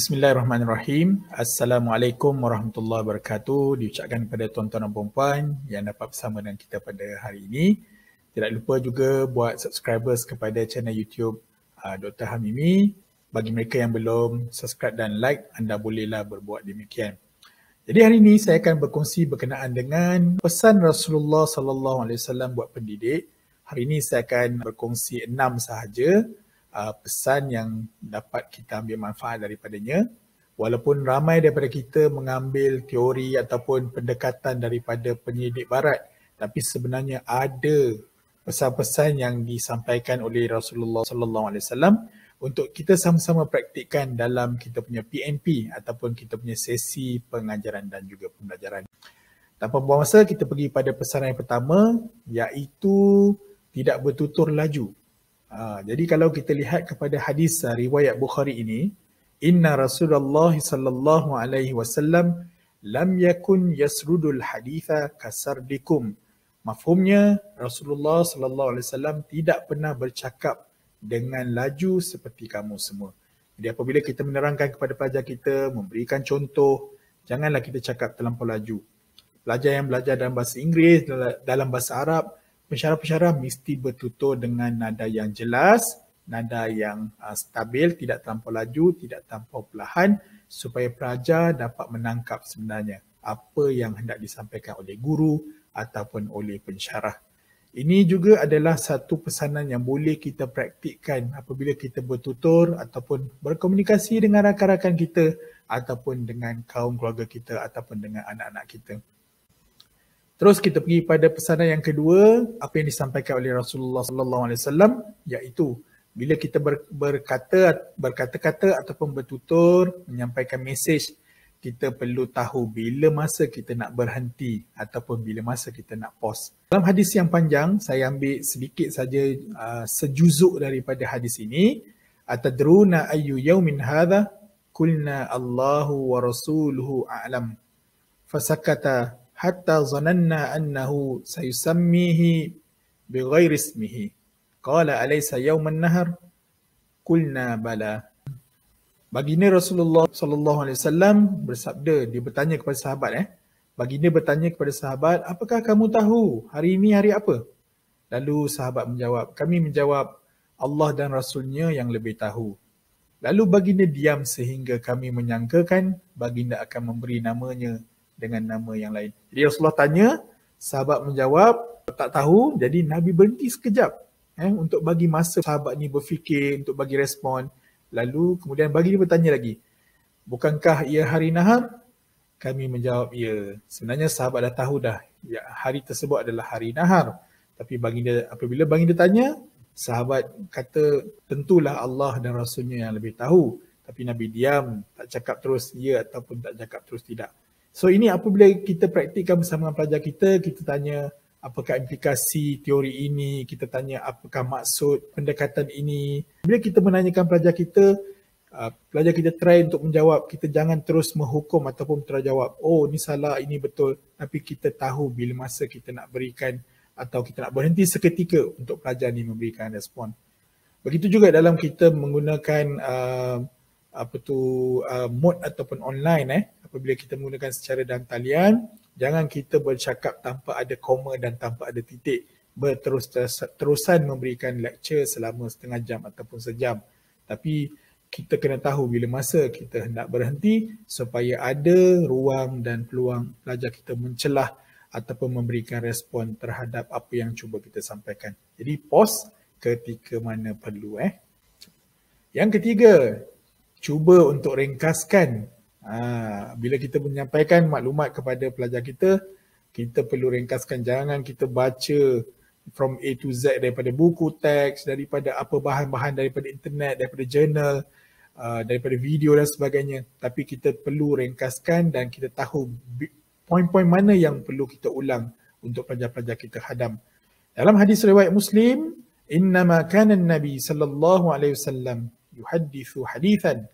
Bismillahirrahmanirrahim. Assalamualaikum warahmatullahi wabarakatuh. Diucapkan kepada tuan-tuan dan puan-puan yang dapat bersama dengan kita pada hari ini. Tidak lupa juga buat subscribers kepada channel YouTube uh, Dr. Hamimi. Bagi mereka yang belum subscribe dan like, anda bolehlah berbuat demikian. Jadi hari ini saya akan berkongsi berkenaan dengan pesan Rasulullah sallallahu alaihi wasallam buat pendidik. Hari ini saya akan berkongsi enam sahaja uh, pesan yang dapat kita ambil manfaat daripadanya walaupun ramai daripada kita mengambil teori ataupun pendekatan daripada penyidik barat tapi sebenarnya ada pesan-pesan yang disampaikan oleh Rasulullah sallallahu alaihi wasallam untuk kita sama-sama praktikkan dalam kita punya PNP ataupun kita punya sesi pengajaran dan juga pembelajaran. Tanpa buang masa kita pergi pada pesanan yang pertama iaitu tidak bertutur laju. Ha, jadi kalau kita lihat kepada hadis ha, riwayat Bukhari ini, inna Rasulullah sallallahu alaihi wasallam lam yakun yasrudul haditha kasardikum. Mafhumnya Rasulullah sallallahu alaihi wasallam tidak pernah bercakap dengan laju seperti kamu semua. Jadi apabila kita menerangkan kepada pelajar kita, memberikan contoh, janganlah kita cakap terlampau laju. Pelajar yang belajar dalam bahasa Inggeris, dalam bahasa Arab, pensyarah-pensyarah mesti bertutur dengan nada yang jelas, nada yang uh, stabil, tidak terlampau laju, tidak terlampau perlahan supaya pelajar dapat menangkap sebenarnya apa yang hendak disampaikan oleh guru ataupun oleh pensyarah. Ini juga adalah satu pesanan yang boleh kita praktikkan apabila kita bertutur ataupun berkomunikasi dengan rakan-rakan kita ataupun dengan kaum keluarga kita ataupun dengan anak-anak kita. Terus kita pergi pada pesanan yang kedua, apa yang disampaikan oleh Rasulullah sallallahu alaihi wasallam iaitu bila kita ber, berkata berkata-kata ataupun bertutur menyampaikan mesej kita perlu tahu bila masa kita nak berhenti ataupun bila masa kita nak pause. Dalam hadis yang panjang, saya ambil sedikit saja uh, sejuzuk daripada hadis ini. Atadruna ayyu yaumin hadha? Kulna Allahu wa rasuluhu a'lam. Fasakata حتى ظننا أنه سيسميه بغير اسمه قال أليس يوم النهر قلنا بلى Baginda Rasulullah sallallahu alaihi wasallam bersabda dia bertanya kepada sahabat eh baginda bertanya kepada sahabat apakah kamu tahu hari ini hari apa lalu sahabat menjawab kami menjawab Allah dan rasulnya yang lebih tahu lalu baginda diam sehingga kami menyangkakan baginda akan memberi namanya dengan nama yang lain. Jadi Rasulullah tanya, sahabat menjawab, tak tahu, jadi Nabi berhenti sekejap eh, untuk bagi masa sahabat ni berfikir, untuk bagi respon. Lalu kemudian bagi dia bertanya lagi, bukankah ia hari nahar? Kami menjawab, ya. Sebenarnya sahabat dah tahu dah, ya, hari tersebut adalah hari nahar. Tapi baginda, apabila baginda tanya, sahabat kata, tentulah Allah dan Rasulnya yang lebih tahu. Tapi Nabi diam, tak cakap terus ya ataupun tak cakap terus tidak. So ini apabila kita praktikkan bersama dengan pelajar kita, kita tanya apakah implikasi teori ini, kita tanya apakah maksud pendekatan ini. Bila kita menanyakan pelajar kita, ah, pelajar kita try untuk menjawab, kita jangan terus menghukum ataupun terus jawab, oh ini salah, ini betul. Tapi kita tahu bila masa kita nak berikan atau kita nak berhenti seketika untuk pelajar ini memberikan respon. Begitu juga dalam kita menggunakan uh, apa tu uh, mode ataupun online eh apabila kita menggunakan secara dan talian jangan kita bercakap tanpa ada koma dan tanpa ada titik berterus-terusan memberikan lecture selama setengah jam ataupun sejam tapi kita kena tahu bila masa kita hendak berhenti supaya ada ruang dan peluang pelajar kita mencelah ataupun memberikan respon terhadap apa yang cuba kita sampaikan. Jadi pause ketika mana perlu eh. Yang ketiga, cuba untuk ringkaskan Ha, bila kita menyampaikan maklumat kepada pelajar kita, kita perlu ringkaskan jangan kita baca from A to Z daripada buku teks, daripada apa bahan-bahan daripada internet, daripada jurnal, uh, ha, daripada video dan sebagainya. Tapi kita perlu ringkaskan dan kita tahu poin-poin mana yang perlu kita ulang untuk pelajar-pelajar kita hadam. Dalam hadis riwayat Muslim, innama kana an-nabi sallallahu alaihi wasallam yuhaddithu hadithan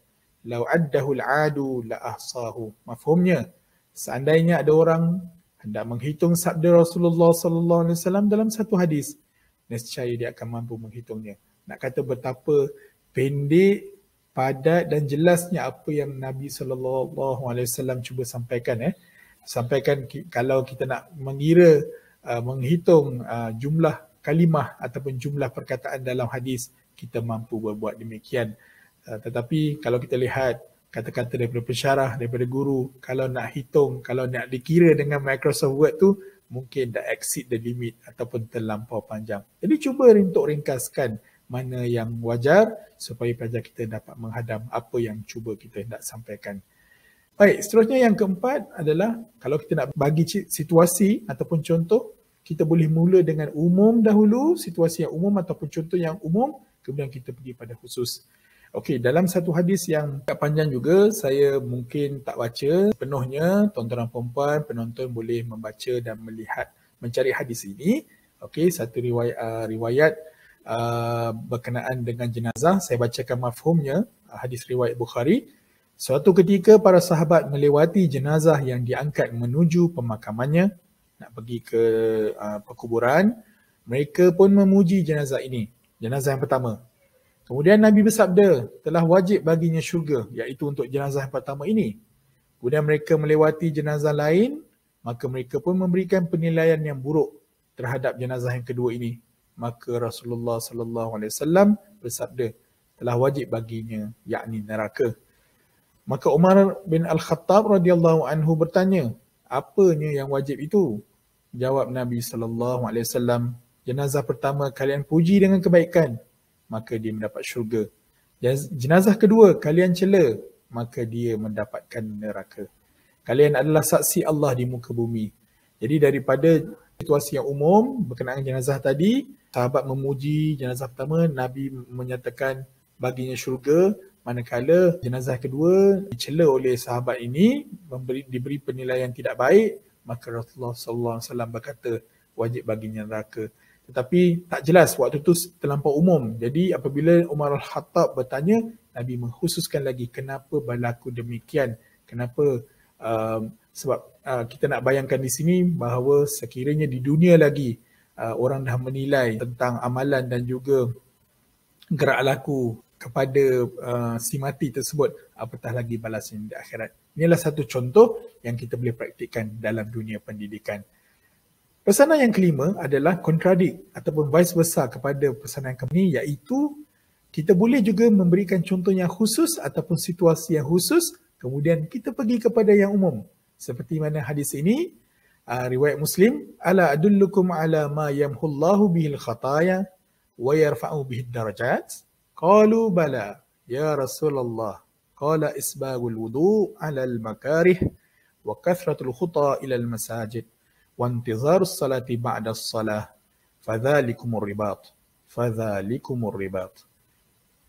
lau addahu al-adu la'ahsahu. Mafhumnya, seandainya ada orang hendak menghitung sabda Rasulullah sallallahu alaihi wasallam dalam satu hadis, nescaya dia akan mampu menghitungnya. Nak kata betapa pendek padat dan jelasnya apa yang Nabi sallallahu alaihi wasallam cuba sampaikan eh sampaikan kalau kita nak mengira uh, menghitung uh, jumlah kalimah ataupun jumlah perkataan dalam hadis kita mampu berbuat demikian Uh, tetapi kalau kita lihat kata-kata daripada pensyarah, daripada guru, kalau nak hitung, kalau nak dikira dengan Microsoft Word tu, mungkin dah exceed the limit ataupun terlampau panjang. Jadi cuba untuk ringkaskan mana yang wajar supaya pelajar kita dapat menghadam apa yang cuba kita nak sampaikan. Baik, seterusnya yang keempat adalah kalau kita nak bagi situasi ataupun contoh, kita boleh mula dengan umum dahulu, situasi yang umum ataupun contoh yang umum, kemudian kita pergi pada khusus. Okey, dalam satu hadis yang tak panjang juga, saya mungkin tak baca penuhnya. Tontonan perempuan, penonton boleh membaca dan melihat mencari hadis ini. Okey, satu riwayat, uh, riwayat uh, berkenaan dengan jenazah. Saya bacakan mafhumnya, uh, hadis riwayat Bukhari. Suatu ketika para sahabat melewati jenazah yang diangkat menuju pemakamannya, nak pergi ke uh, perkuburan, mereka pun memuji jenazah ini. Jenazah yang pertama, Kemudian Nabi bersabda telah wajib baginya syurga iaitu untuk jenazah pertama ini. Kemudian mereka melewati jenazah lain maka mereka pun memberikan penilaian yang buruk terhadap jenazah yang kedua ini. Maka Rasulullah sallallahu alaihi wasallam bersabda telah wajib baginya yakni neraka. Maka Umar bin Al-Khattab radhiyallahu anhu bertanya, apanya yang wajib itu? Jawab Nabi sallallahu alaihi wasallam, jenazah pertama kalian puji dengan kebaikan maka dia mendapat syurga. Jenazah kedua, kalian cela, maka dia mendapatkan neraka. Kalian adalah saksi Allah di muka bumi. Jadi daripada situasi yang umum berkenaan jenazah tadi, sahabat memuji jenazah pertama, Nabi menyatakan baginya syurga, manakala jenazah kedua dicela oleh sahabat ini, memberi, diberi penilaian tidak baik, maka Rasulullah SAW berkata wajib baginya neraka tetapi tak jelas waktu itu terlampau umum. Jadi apabila Umar Al-Khattab bertanya, Nabi menghususkan lagi kenapa berlaku demikian. Kenapa uh, sebab uh, kita nak bayangkan di sini bahawa sekiranya di dunia lagi uh, orang dah menilai tentang amalan dan juga gerak laku kepada uh, si mati tersebut apatah lagi balasan di akhirat. Inilah satu contoh yang kita boleh praktikkan dalam dunia pendidikan. Pesanan yang kelima adalah kontradik ataupun vice versa kepada pesanan yang kelima iaitu kita boleh juga memberikan contoh yang khusus ataupun situasi yang khusus kemudian kita pergi kepada yang umum. Seperti mana hadis ini, uh, riwayat Muslim, Ala adullukum ala ma yamhullahu bihil khataya wa yarfa'u bihil darajat. Qalu bala, ya Rasulullah. Qala isbagul wudu' ala makarih wa kathratul khuta ila masajid وانتظار الصلاة بعد الصلاة فذلكم الرباط فذلكم الرباط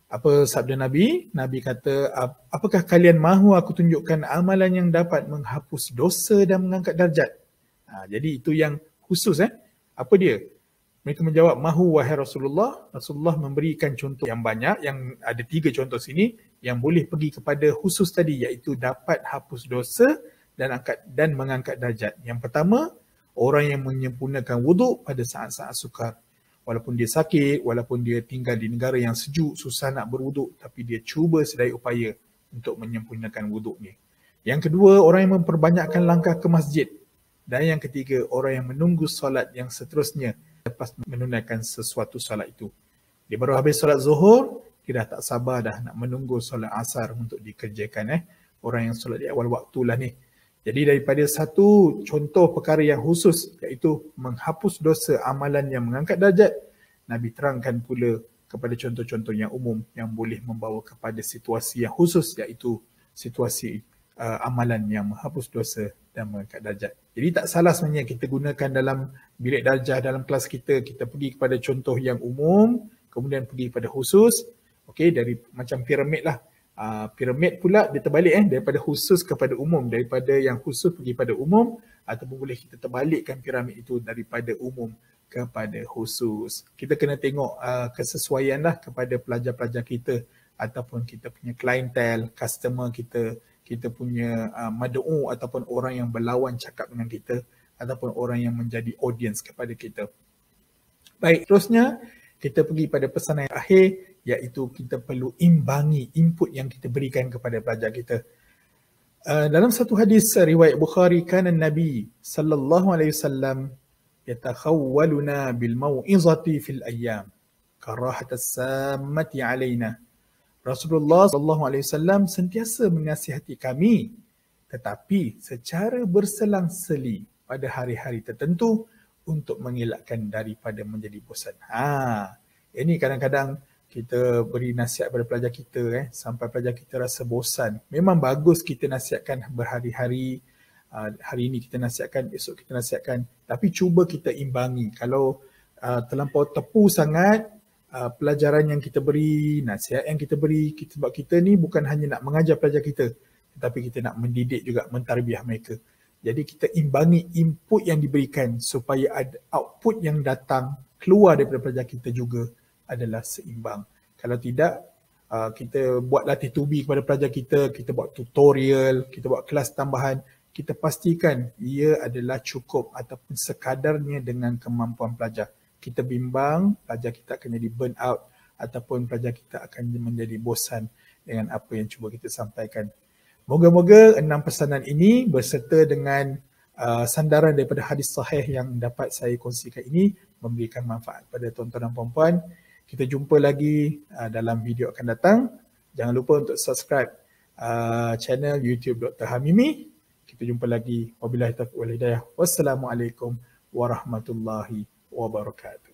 Apa sabda Nabi? Nabi kata, apakah kalian mahu aku tunjukkan amalan yang dapat menghapus dosa dan mengangkat darjat? Ha, jadi itu yang khusus. Eh? Apa dia? Mereka menjawab, mahu wahai Rasulullah. Rasulullah memberikan contoh yang banyak, yang ada tiga contoh sini, yang boleh pergi kepada khusus tadi, iaitu dapat hapus dosa dan angkat dan mengangkat darjat. Yang pertama, orang yang menyempurnakan wuduk pada saat-saat sukar. Walaupun dia sakit, walaupun dia tinggal di negara yang sejuk, susah nak berwuduk tapi dia cuba sedaya upaya untuk menyempurnakan wuduknya. Yang kedua, orang yang memperbanyakkan langkah ke masjid. Dan yang ketiga, orang yang menunggu solat yang seterusnya lepas menunaikan sesuatu solat itu. Dia baru habis solat zuhur, dia dah tak sabar dah nak menunggu solat asar untuk dikerjakan. Eh. Orang yang solat di awal waktu lah ni. Jadi daripada satu contoh perkara yang khusus iaitu menghapus dosa amalan yang mengangkat darjat, Nabi terangkan pula kepada contoh-contoh yang umum yang boleh membawa kepada situasi yang khusus iaitu situasi uh, amalan yang menghapus dosa dan mengangkat darjat. Jadi tak salah sebenarnya kita gunakan dalam bilik darjah dalam kelas kita, kita pergi kepada contoh yang umum, kemudian pergi kepada khusus, okay dari macam piramid lah uh, piramid pula dia terbalik eh daripada khusus kepada umum daripada yang khusus pergi pada umum ataupun boleh kita terbalikkan piramid itu daripada umum kepada khusus. Kita kena tengok uh, kesesuaian lah kepada pelajar-pelajar kita ataupun kita punya clientele, customer kita, kita punya uh, ah, madu'u ataupun orang yang berlawan cakap dengan kita ataupun orang yang menjadi audience kepada kita. Baik, terusnya kita pergi pada pesanan yang akhir iaitu kita perlu imbangi input yang kita berikan kepada pelajar kita. Uh, dalam satu hadis uh, riwayat Bukhari kana Nabi sallallahu alaihi wasallam yatakhawwaluna bil mau'izati fil ayyam karahat as-samati alaina. Rasulullah sallallahu alaihi wasallam sentiasa menasihati kami tetapi secara berselang-seli pada hari-hari tertentu untuk mengelakkan daripada menjadi bosan. Ha, ini kadang-kadang kita beri nasihat pada pelajar kita eh sampai pelajar kita rasa bosan memang bagus kita nasihatkan berhari-hari uh, hari ini kita nasihatkan esok kita nasihatkan tapi cuba kita imbangi kalau uh, terlampau tepu sangat uh, pelajaran yang kita beri nasihat yang kita beri kita, sebab kita ni bukan hanya nak mengajar pelajar kita tetapi kita nak mendidik juga mentarbiah mereka jadi kita imbangi input yang diberikan supaya ada output yang datang keluar daripada pelajar kita juga adalah seimbang. Kalau tidak, uh, kita buat latih tubi kepada pelajar kita, kita buat tutorial, kita buat kelas tambahan, kita pastikan ia adalah cukup ataupun sekadarnya dengan kemampuan pelajar. Kita bimbang, pelajar kita akan jadi burn out ataupun pelajar kita akan menjadi bosan dengan apa yang cuba kita sampaikan. Moga-moga enam pesanan ini berserta dengan uh, sandaran daripada hadis sahih yang dapat saya kongsikan ini memberikan manfaat pada tuan-tuan dan puan-puan. Kita jumpa lagi uh, dalam video akan datang. Jangan lupa untuk subscribe uh, channel YouTube Dr. Hamimi. Kita jumpa lagi. Wabillahi taufiq wal hidayah. Wassalamualaikum warahmatullahi wabarakatuh.